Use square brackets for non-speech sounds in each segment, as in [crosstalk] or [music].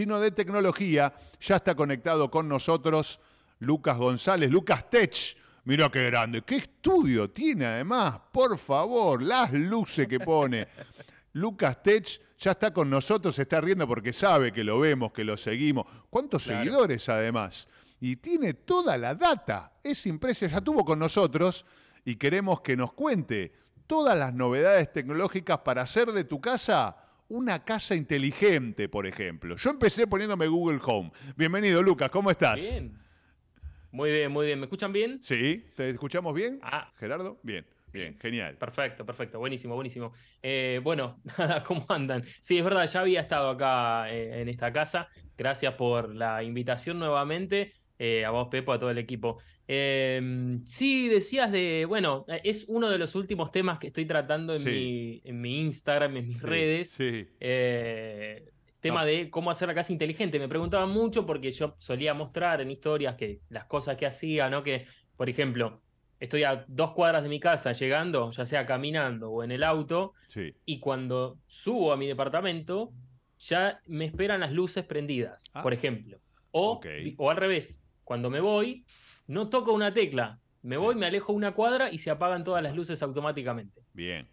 sino de tecnología. Ya está conectado con nosotros Lucas González, Lucas Tech. mira qué grande, qué estudio tiene además, por favor, las luces que pone. Lucas Tech ya está con nosotros, se está riendo porque sabe que lo vemos, que lo seguimos. ¿Cuántos seguidores además? Y tiene toda la data, es impresionante, ya tuvo con nosotros y queremos que nos cuente todas las novedades tecnológicas para hacer de tu casa una casa inteligente, por ejemplo. Yo empecé poniéndome Google Home. Bienvenido, Lucas, ¿cómo estás? Bien. Muy bien, muy bien. ¿Me escuchan bien? Sí, ¿te escuchamos bien? Ah. Gerardo, bien. Bien, genial. Perfecto, perfecto. Buenísimo, buenísimo. Eh, bueno, [laughs] nada, ¿cómo andan? Sí, es verdad, ya había estado acá eh, en esta casa. Gracias por la invitación nuevamente. Eh, a vos, Pepo, a todo el equipo. Eh, sí, decías de, bueno, eh, es uno de los últimos temas que estoy tratando en, mi, en mi, Instagram, en mis redes. Sí. Eh, tema de cómo hacer la casa inteligente. Me preguntaban mucho porque yo solía mostrar en historias que las cosas que hacía, ¿no? Que, por ejemplo, estoy a dos cuadras de mi casa llegando, ya sea caminando o en el auto, y cuando subo a mi departamento, ya me esperan las luces prendidas, ah. por ejemplo. O, o al revés, cuando me voy, no toco una tecla. Me voy, me alejo una cuadra y se apagan todas las luces automáticamente. Bien,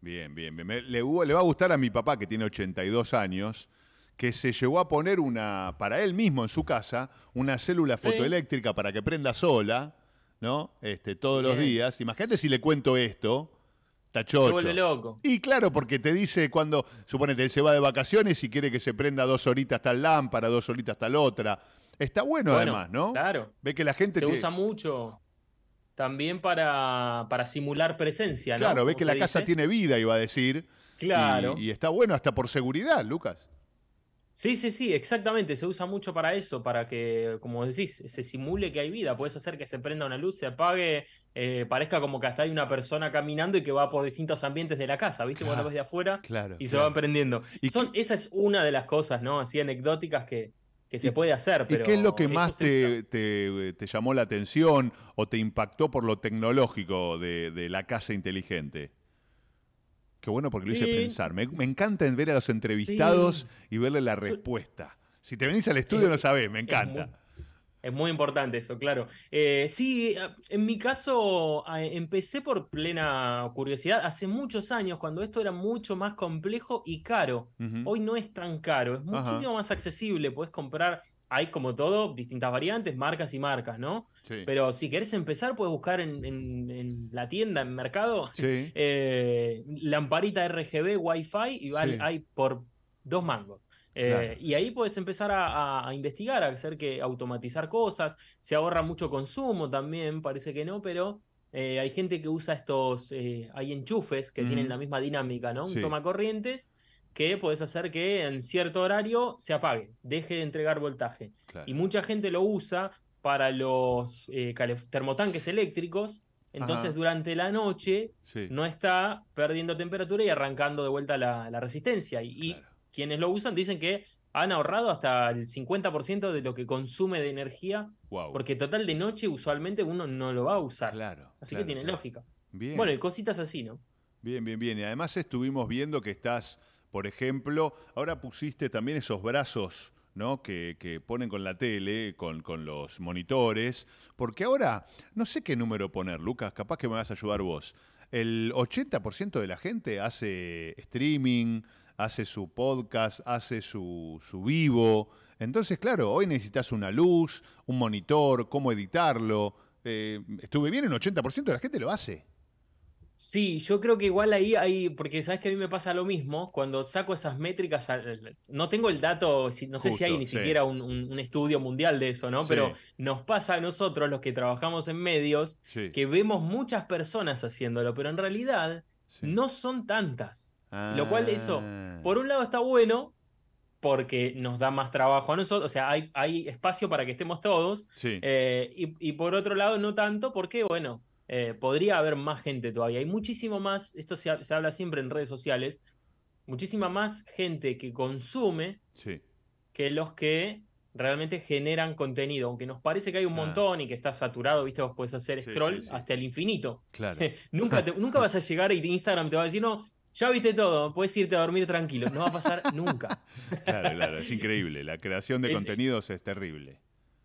bien, bien. le, va a gustar a mi papá, que tiene 82 años, que se llevó a poner una, para él mismo en su casa, una célula fotoeléctrica para que prenda sola, ¿no? Este, todos los días. Imagínate si le cuento esto. Tachocho. Se vuelve loco. Y claro, porque te dice cuando, suponete, él se va de vacaciones y quiere que se prenda dos horitas tal lámpara, dos horitas tal otra. Está bueno, además, ¿no? Claro. Ve que la gente. Se usa mucho también para, para simular presencia, ¿no? Claro, ve que la casa tiene vida, iba a decir. Claro. Y, está bueno hasta por seguridad, Lucas. Sí, sí, sí, exactamente. Se usa mucho para eso, para que, como decís, se simule que hay vida. Puedes hacer que se prenda una luz, se apague, eh, parezca como que hasta hay una persona caminando y que va por distintos ambientes de la casa, ¿viste? Claro, Vos ves de afuera claro, y se va prendiendo. Y Son, Esa es una de las cosas, ¿no? Así anecdóticas que, que se puede hacer. Pero ¿Y qué es lo que más te, llamó la atención o te impactó por lo tecnológico de, de la casa inteligente? Qué bueno porque lo hice eh, pensar. Me, encanta ver a los entrevistados y verle la respuesta. Si te venís al estudio no sabés, me encanta. Es muy importante eso, claro. Eh, sí, eh, en mi caso empecé por plena curiosidad hace muchos años, cuando esto era mucho más complejo y caro. Hoy no es tan caro, es muchísimo más accesible. Puedes comprar, hay como todo, distintas variantes, marcas y marcas, ¿no? Sí. Pero si querés empezar, puedes buscar en, la tienda, en mercado, [laughs] eh, lamparita RGB, Wi-Fi, y hay, hay por dos mangos. Eh, y ahí puedes empezar a, investigar, a hacer que automatizar cosas. Se ahorra mucho consumo también, parece que no, pero eh, hay gente que usa estos, eh, hay enchufes que tienen la misma dinámica, ¿no? Un toma corrientes que puedes hacer que en cierto horario se apague, deje de entregar voltaje. Y mucha gente lo usa para los termotanques eléctricos, entonces durante la noche no está perdiendo temperatura y arrancando de vuelta la, resistencia. Y, quienes lo usan dicen que han ahorrado hasta el 50% de lo que consume de energía. Porque total de noche usualmente uno no lo va a usar. Así que tiene lógica. Bueno, y cositas así, ¿no? Bien, bien, bien. Y además estuvimos viendo que estás, por ejemplo, ahora pusiste también esos brazos. ¿no? Que, que, ponen con la tele, con, con, los monitores, porque ahora no sé qué número poner, Lucas, capaz que me vas a ayudar vos. El 80% de la gente hace streaming, hace su podcast, hace su, vivo. Entonces, claro, hoy necesitas una luz, un monitor, cómo editarlo. Eh, estuve bien, un 80% de la gente lo hace. Sí, yo creo que igual ahí hay, porque sabes que a mí me pasa lo mismo, cuando saco esas métricas, no tengo el dato, no sé si hay ni siquiera un, estudio mundial de eso, ¿no? Pero nos pasa a nosotros, los que trabajamos en medios, que vemos muchas personas haciéndolo, pero en realidad no son tantas. Lo cual eso, ah. por un lado está bueno, porque nos da más trabajo a nosotros, o sea, hay, espacio para que estemos todos, eh, y, por otro lado no tanto, porque bueno, eh, podría haber más gente todavía, hay muchísimo más, esto se, habla siempre en redes sociales, muchísima más gente que consume que los que realmente generan contenido, aunque nos parece que hay un ah. montón y que está saturado, viste, vos puedes hacer scroll hasta el infinito. Claro. [laughs] nunca, nunca [laughs] vas a llegar a Instagram te va a decir, no, ya viste todo, puedes irte a dormir tranquilo, no va a pasar [laughs] nunca. claro, claro, es increíble, la creación de contenidos es terrible.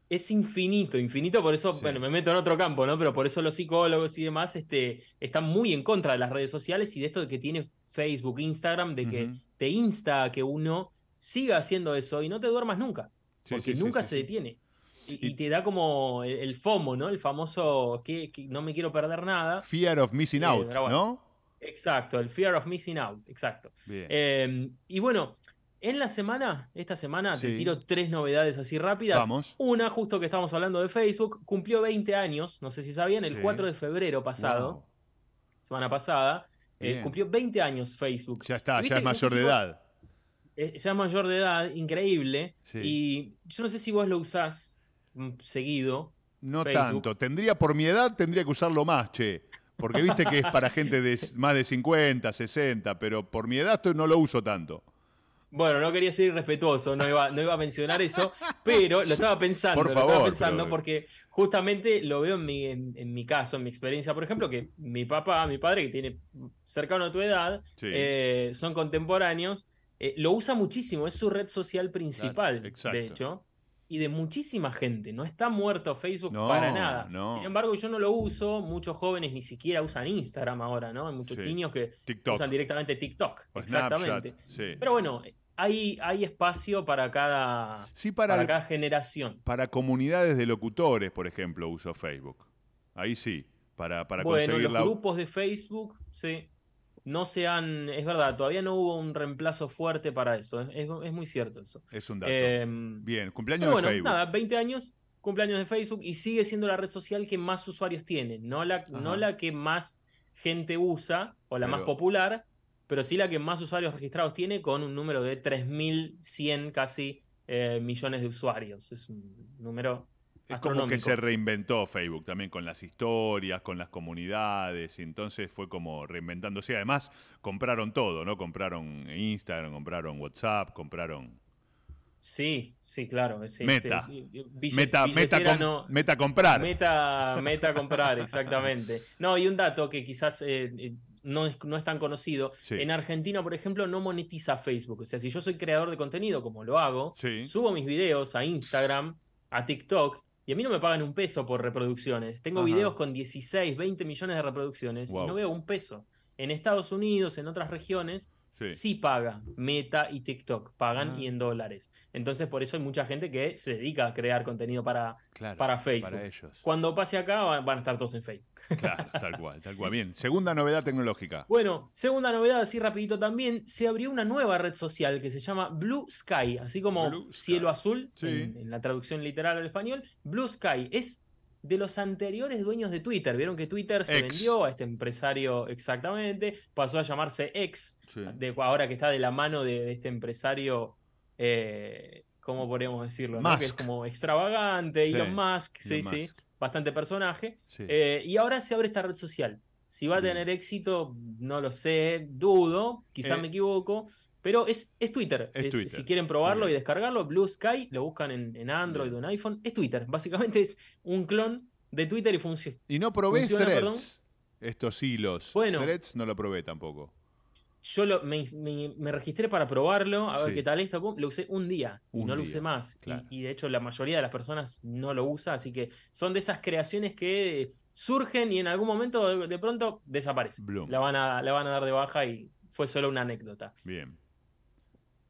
Es infinito, infinito, por eso, bueno, me meto en otro campo, ¿no? Pero por eso los psicólogos y demás este, están muy en contra de las redes sociales y de esto de que tiene Facebook, Instagram, de que te insta a que uno siga haciendo eso y no te duermas nunca, porque nunca se detiene. Y, te da como el, FOMO, ¿no? El famoso que, no me quiero perder nada. Fear of missing eh, out, ¿no? Exacto, el fear of missing out, exacto. Em, y bueno, en la semana, esta semana, te tiro tres novedades así rápidas. Vamos. Una, justo que estamos hablando de Facebook, cumplió 20 años, no sé si sabían, el 4 de febrero pasado, semana pasada, eh, cumplió 20 años Facebook. Ya está, eh, ya es mayor de edad. Es ya mayor de edad, increíble. Y yo no sé si vos lo usás mm, seguido. No tanto. Tendría, por mi edad, tendría que usarlo más, che. Porque viste que es para gente de más de 50, 60, pero por mi edad no lo uso tanto. Bueno, no quería ser irrespetuoso, no iba, a mencionar eso, pero lo estaba pensando, lo estaba pensando porque justamente lo veo en mi, caso, en mi experiencia, por ejemplo, que mi papá, mi padre, que tiene cercano a tu edad, eh, son contemporáneos, eh, lo usa muchísimo, es su red social principal, de hecho y de muchísima gente. No está muerto Facebook para nada. No. Sin embargo, yo no lo uso. Muchos jóvenes ni siquiera usan Instagram ahora, ¿no? Hay muchos niños que usan directamente TikTok. exactamente. Pero bueno, hay, hay, espacio para cada, para, generación. Para comunidades de locutores, por ejemplo, uso Facebook. Ahí sí. Para, para bueno, conseguir los grupos de Facebook, sí no se han, es verdad, todavía no hubo un reemplazo fuerte para eso, es, muy cierto eso. Es un dato. Em, Bien, cumpleaños de bueno, Facebook. Nada, 20 años, cumpleaños de Facebook y sigue siendo la red social que más usuarios tiene, no la, no la que más gente usa o la más popular, pero sí la que más usuarios registrados tiene con un número de 3.100 casi eh, millones de usuarios. Es un número es como que se reinventó Facebook también con las historias, con las comunidades, entonces fue como reinventándose. Además, compraron todo, ¿no? Compraron Instagram, compraron WhatsApp, compraron. Sí, sí, claro. Este, meta. meta, meta, meta, comprar. Meta, meta comprar, [laughs] exactamente. No, y un dato que quizás eh, eh, no, es, no es tan conocido. En Argentina, por ejemplo, no monetiza Facebook. O sea, si yo soy creador de contenido, como lo hago, subo mis videos a Instagram, a TikTok, y a mí no me pagan un peso por reproducciones. Tengo videos con 16, 20 millones de reproducciones y no veo un peso. En Estados Unidos, en otras regiones, sí. paga Meta y TikTok, pagan 100 ah. dólares. Entonces, por eso hay mucha gente que se dedica a crear contenido para, para Facebook. Cuando pase acá, van, a estar todos en Facebook. Claro, tal cual, tal cual. [laughs] Bien, segunda novedad tecnológica. Bueno, segunda novedad, así rapidito también, se abrió una nueva red social que se llama Blue Sky, así como cielo azul, en la traducción literal al español. Blue Sky es de los anteriores dueños de Twitter. Vieron que Twitter se vendió a este empresario exactamente, pasó a llamarse ex, ahora que está de la mano de, este empresario, eh, ¿cómo podríamos decirlo? ¿no? Que es como extravagante, Elon Musk, sí, sí, bastante personaje. Eh, y ahora se abre esta red social. Si va a tener éxito, no lo sé, dudo, quizás eh, me equivoco pero es, Twitter. Si quieren probarlo y descargarlo, Blue Sky, lo buscan en, Android o en iPhone. Es Twitter. Básicamente es un clon de Twitter y funciona. Y no probé Threads. Estos hilos. Bueno, threads no lo probé tampoco. Yo lo, me, me, registré para probarlo, a ver qué tal esto. Lo usé un día y no lo usé más. Y, de hecho, la mayoría de las personas no lo usa. Así que son de esas creaciones que surgen y en algún momento de, pronto desaparecen. La van, a, la van a dar de baja y fue solo una anécdota. Bien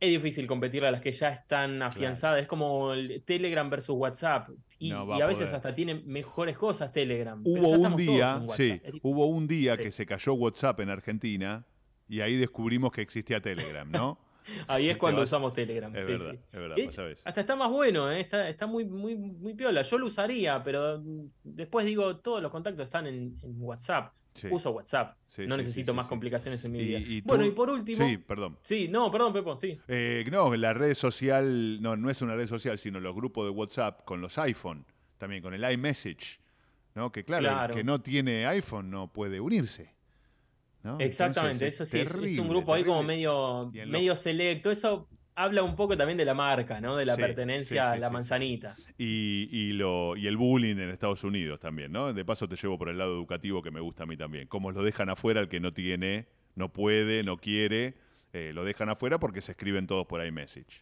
es difícil competir a las que ya están afianzadas. Es como Telegram versus WhatsApp. Y, a, veces hasta tiene mejores cosas Telegram. Hubo un día, sí, hubo un día que se cayó WhatsApp en Argentina y ahí descubrimos que existía Telegram, ¿no? [laughs] ahí es cuando usamos Telegram. sí, sí. es verdad, Hasta está más bueno, ¿eh? está, está muy, muy, muy piola. Yo lo usaría, pero mm, después digo, todos los contactos están en WhatsApp. Uso WhatsApp. no necesito más complicaciones en mi vida. bueno, y por último. Sí, perdón. Sí, no, perdón, Pepo, sí. Eh, no, la red social, no, no es una red social, sino los grupos de WhatsApp con los iPhone, también con el iMessage, ¿no? Que claro, El que no tiene iPhone no puede unirse. Exactamente, eso sí, es, un grupo ahí como medio, medio selecto. Eso habla un poco también de la marca, ¿no? De la pertenencia a la manzanita. Y, el bullying en Estados Unidos también, ¿no? De paso te llevo por el lado educativo que me gusta a mí también. Cómo lo dejan afuera el que no tiene, no puede, no quiere, eh, lo dejan afuera porque se escriben todos por ahí message.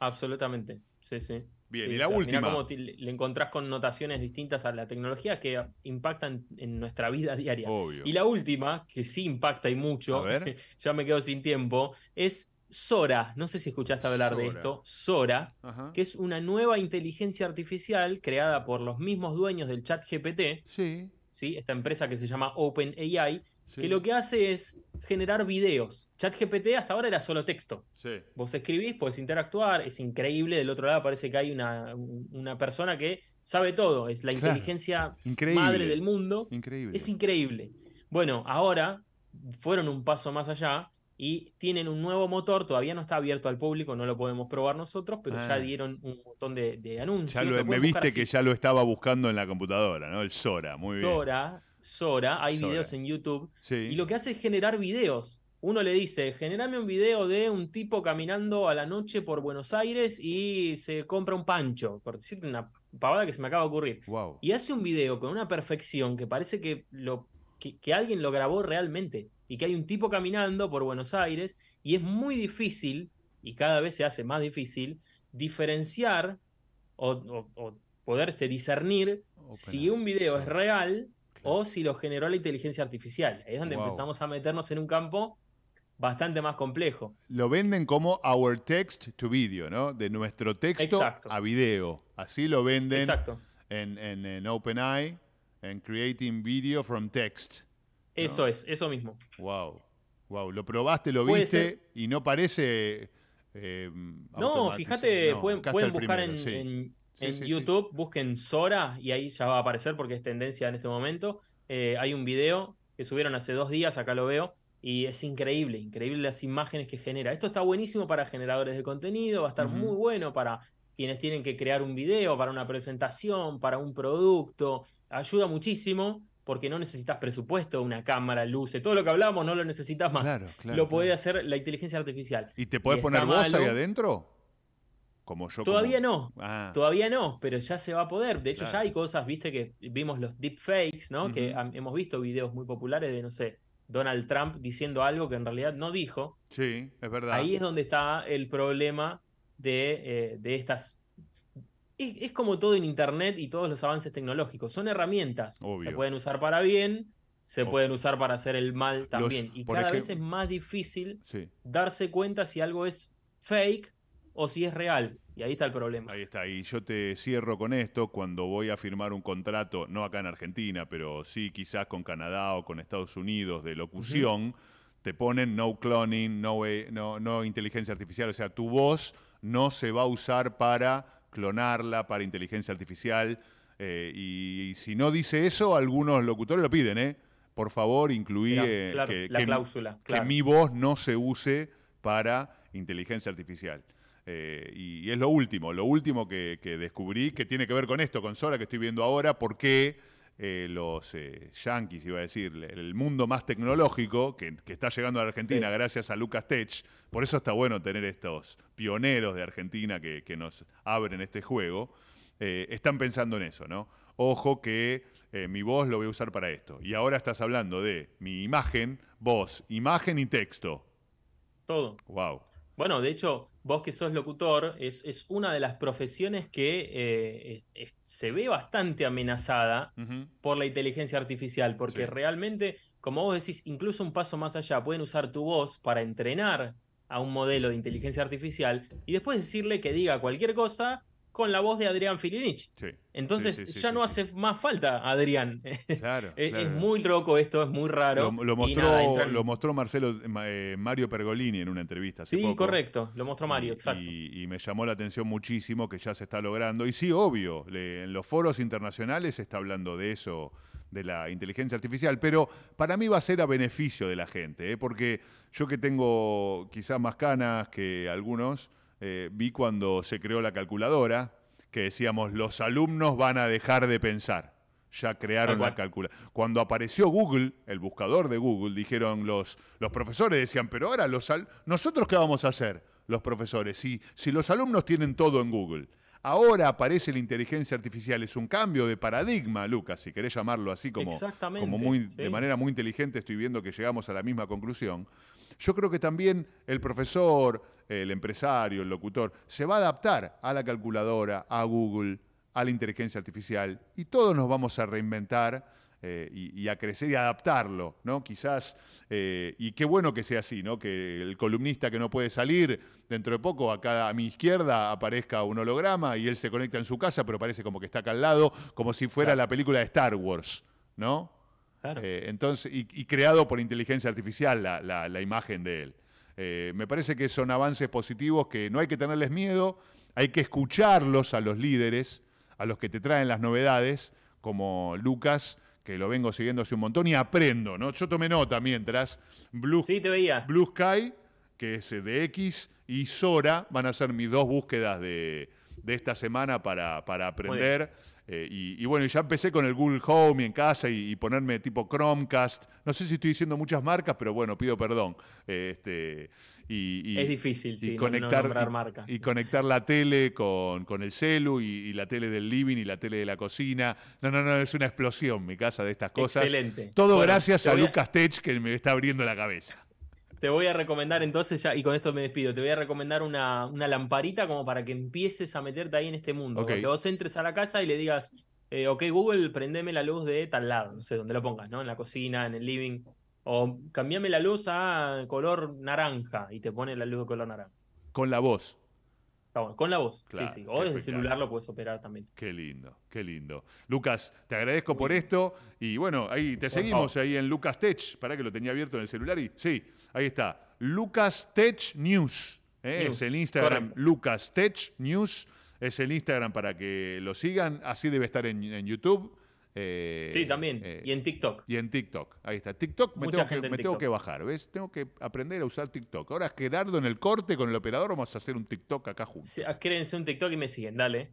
Absolutamente, sí, sí. Bien, y la última. Mirá cómo le encontrás connotaciones distintas a la tecnología que impactan en nuestra vida diaria. Obvio. Y la última, que sí impacta y mucho, [laughs] ya me quedo sin tiempo, es Sora, no sé si escuchaste hablar de esto, Sora, que es una nueva inteligencia artificial creada por los mismos dueños del chat GPT, sí. esta empresa que se llama OpenAI, que lo que hace es generar videos. Chat GPT hasta ahora era solo texto. Vos escribís, podés interactuar, es increíble, del otro lado parece que hay una, persona que sabe todo, es la inteligencia madre del mundo. Increíble. Es increíble. Bueno, ahora fueron un paso más allá y tienen un nuevo motor, todavía no está abierto al público, no lo podemos probar nosotros, pero ya ah. dieron un montón de, anuncios. me viste que ya lo estaba buscando en la computadora, ¿no? El Sora, muy bien. Sora, Sora, hay videos en YouTube. Y lo que hace es generar videos. Uno le dice, generame un video de un tipo caminando a la noche por Buenos Aires y se compra un pancho, por decirte una pavada que se me acaba de ocurrir. Wow. Y hace un video con una perfección que parece que lo que, alguien lo grabó realmente y que hay un tipo caminando por Buenos Aires y es muy difícil, y cada vez se hace más difícil, diferenciar o, poder discernir si un video es real o si lo generó la inteligencia artificial. Es donde empezamos a meternos en un campo bastante más complejo. Lo venden como our text to video, ¿no? De nuestro texto a video. Así lo venden en, en, en OpenAI and creating video from text. Eso es, eso mismo. Wow, wow. Lo probaste, lo viste y no parece. Eh, no, fíjate, pueden, buscar en, YouTube, busquen Sora y ahí ya va a aparecer porque es tendencia en este momento. Eh, hay un video que subieron hace dos días, acá lo veo, y es increíble, increíble las imágenes que genera. Esto está buenísimo para generadores de contenido, va a estar muy bueno para quienes tienen que crear un video para una presentación, para un producto. Ayuda muchísimo porque no necesitas presupuesto, una cámara, luces, todo lo que hablamos no lo necesitas más. lo puede hacer la inteligencia artificial. ¿Y te puede poner vos ahí adentro? Como yo. Todavía no, ah. todavía no, pero ya se va a poder. De hecho, ya hay cosas, viste, que vimos los deepfakes, ¿no? Que hemos visto videos muy populares de, no sé, Donald Trump diciendo algo que en realidad no dijo. Sí, es verdad. Ahí es donde está el problema eh, de, estas... Es, como todo en Internet y todos los avances tecnológicos. Son herramientas. Se pueden usar para bien, se pueden usar para hacer el mal también. y cada vez es más difícil darse cuenta si algo es fake o si es real. Y ahí está el problema. Ahí está. Y yo te cierro con esto. Cuando voy a firmar un contrato, no acá en Argentina, pero sí quizás con Canadá o con Estados Unidos de locución, te ponen no cloning, no, eh, no, no inteligencia artificial. O sea, tu voz no se va a usar para clonarla, para inteligencia artificial. Eh, y, si no dice eso, algunos locutores lo piden, ¿eh? Por favor, incluí eh, que, la cláusula, que mi voz no se use para inteligencia artificial. Eh, y, es lo último, lo último que, descubrí que tiene que ver con esto, con Sola, que estoy viendo ahora, porque eh, los eh, yanquis, iba a decir, el mundo más tecnológico que, está llegando a la Argentina gracias a Lucas Tech. Por eso está bueno tener estos pioneros de Argentina que, nos abren este juego. Eh, están pensando en eso, ¿no? Ojo que mi voz lo voy a usar para esto. Y ahora estás hablando de mi imagen, voz, imagen y texto. Todo. Wow. Bueno, de hecho, vos que sos locutor, es, una de las profesiones que eh, se ve bastante amenazada por la inteligencia artificial, porque realmente, como vos decís, incluso un paso más allá, pueden usar tu voz para entrenar a un modelo de inteligencia artificial y después decirle que diga cualquier cosa con la voz de Adrián Filinich. Entonces ya no hace más falta Adrián. [laughs] Claro, es, muy loco esto, es muy raro. Lo, mostró, Marcelo eh, Mario Pergolini en una entrevista. sí, correcto, lo mostró Mario, exacto. Y, me llamó la atención muchísimo que ya se está logrando. Y sí, obvio, en los foros internacionales se está hablando de eso, de la inteligencia artificial, pero para mí va a ser a beneficio de la gente, ¿eh? porque yo que tengo quizás más canas que algunos, eh, vi cuando se creó la calculadora, que decíamos, los alumnos van a dejar de pensar. Ya crearon la calculadora. Cuando apareció Google, el buscador de Google, dijeron los, los profesores, decían, pero ahora los nosotros qué vamos a hacer, los profesores, si, si los alumnos tienen todo en Google. Ahora aparece la inteligencia artificial, es un cambio de paradigma, Lucas, si querés llamarlo así como, como muy, de manera muy inteligente, estoy viendo que llegamos a la misma conclusión. Yo creo que también el profesor, el empresario, el locutor, se va a adaptar a la calculadora, a Google, a la inteligencia artificial y todos nos vamos a reinventar. Eh, y, a crecer y adaptarlo, ¿no? Quizás, eh, y qué bueno que sea así, ¿no? Que el columnista que no puede salir, dentro de poco, acá a mi izquierda aparezca un holograma y él se conecta en su casa, pero parece como que está acá al lado, como si fuera la película de Star Wars, ¿no? Eh, entonces, y, creado por inteligencia artificial la, imagen de él. Eh, me parece que son avances positivos que no hay que tenerles miedo, hay que escucharlos a los líderes, a los que te traen las novedades, como Lucas, que lo vengo siguiendo hace un montón y aprendo, ¿no? Yo tomé nota mientras sí, te veía. Blue Sky, que es de X, y Sora van a ser mis dos búsquedas de, de esta semana para, para aprender. Eh, y, bueno, ya empecé con el Google Home y en casa y, ponerme tipo Chromecast. No sé si estoy diciendo muchas marcas, pero bueno, pido perdón. Eh, este, y, es difícil, sí, conectar, Y, conectar la tele con, el celu y, la tele del living y la tele de la cocina. No, no, no, es una explosión mi casa de estas cosas. Excelente. Todo gracias a Lucas Tech que me está abriendo la cabeza. Te voy a recomendar entonces, ya, y con esto me despido, te voy a recomendar una, lamparita como para que empieces a meterte ahí en este mundo. Okay. Que vos entres a la casa y le digas, eh, ok Google, prendeme la luz de tal lado, no sé, dónde lo pongas, ¿no? En la cocina, en el living. O cambiame la luz a color naranja y te pone la luz de color naranja. Con la voz. con la voz, sí, sí. O desde el celular lo puedes operar también. Qué lindo, qué lindo. Lucas, te agradezco por esto. Y bueno, ahí te seguimos ahí en Lucas Tech. para que lo tenía abierto en el celular y sí. Ahí está, Lucas News. Eh, es el Instagram, lucastechnews, Lucas News. Es el Instagram para que lo sigan. Así debe estar en, YouTube. Eh, sí, también. Eh, y en TikTok. Y en TikTok. Ahí está. TikTok me, tengo, que, me tengo que bajar, ¿ves? Tengo que aprender a usar TikTok. Ahora Gerardo en el corte con el operador vamos a hacer un TikTok acá juntos. Sí, un TikTok y me siguen, dale.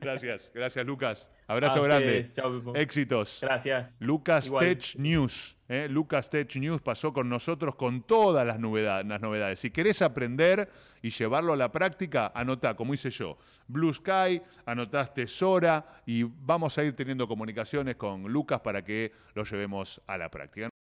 Gracias, gracias Lucas. Abrazo grande. Éxitos. Gracias. Lucas Tech News. ¿eh? Lucas Tech News pasó con nosotros con todas las, las novedades. Si querés aprender y llevarlo a la práctica, anota como hice yo, Blue Sky, anotaste Tesora y vamos a ir teniendo comunicaciones con Lucas para que lo llevemos a la práctica.